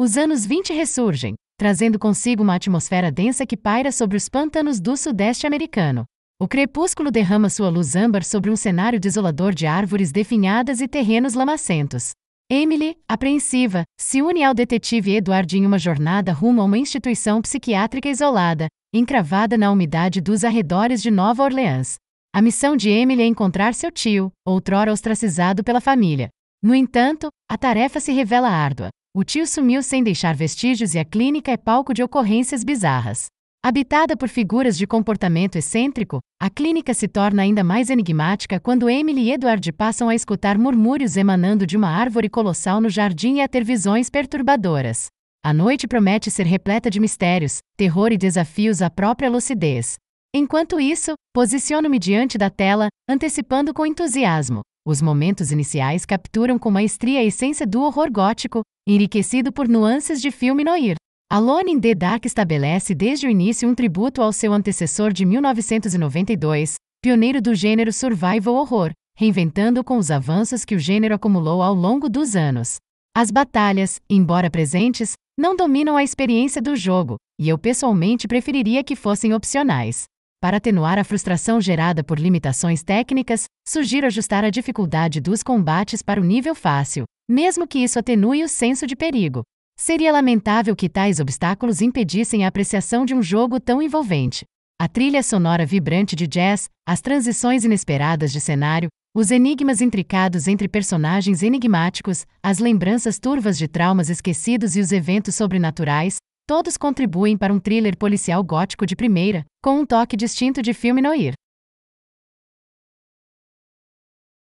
Os anos 20 ressurgem, trazendo consigo uma atmosfera densa que paira sobre os pântanos do sudeste americano. O crepúsculo derrama sua luz âmbar sobre um cenário desolador de árvores definhadas e terrenos lamacentos. Emily, apreensiva, se une ao detetive Edward em uma jornada rumo a uma instituição psiquiátrica isolada, encravada na umidade dos arredores de Nova Orleans. A missão de Emily é encontrar seu tio, outrora ostracizado pela família. No entanto, a tarefa se revela árdua. O tio sumiu sem deixar vestígios e a clínica é palco de ocorrências bizarras. Habitada por figuras de comportamento excêntrico, a clínica se torna ainda mais enigmática quando Emily e Edward passam a escutar murmúrios emanando de uma árvore colossal no jardim e a ter visões perturbadoras. A noite promete ser repleta de mistérios, terror e desafios à própria lucidez. Enquanto isso, posiciono-me diante da tela, antecipando com entusiasmo. Os momentos iniciais capturam com maestria a essência do horror gótico, enriquecido por nuances de filme noir. Alone in the Dark estabelece desde o início um tributo ao seu antecessor de 1992, pioneiro do gênero survival horror, reinventando com os avanços que o gênero acumulou ao longo dos anos. As batalhas, embora presentes, não dominam a experiência do jogo, e eu pessoalmente preferiria que fossem opcionais. Para atenuar a frustração gerada por limitações técnicas, sugiro ajustar a dificuldade dos combates para o nível fácil, mesmo que isso atenue o senso de perigo. Seria lamentável que tais obstáculos impedissem a apreciação de um jogo tão envolvente. A trilha sonora vibrante de jazz, as transições inesperadas de cenário, os enigmas intricados entre personagens enigmáticos, as lembranças turvas de traumas esquecidos e os eventos sobrenaturais, todos contribuem para um thriller policial gótico de primeira, com um toque distinto de filme noir.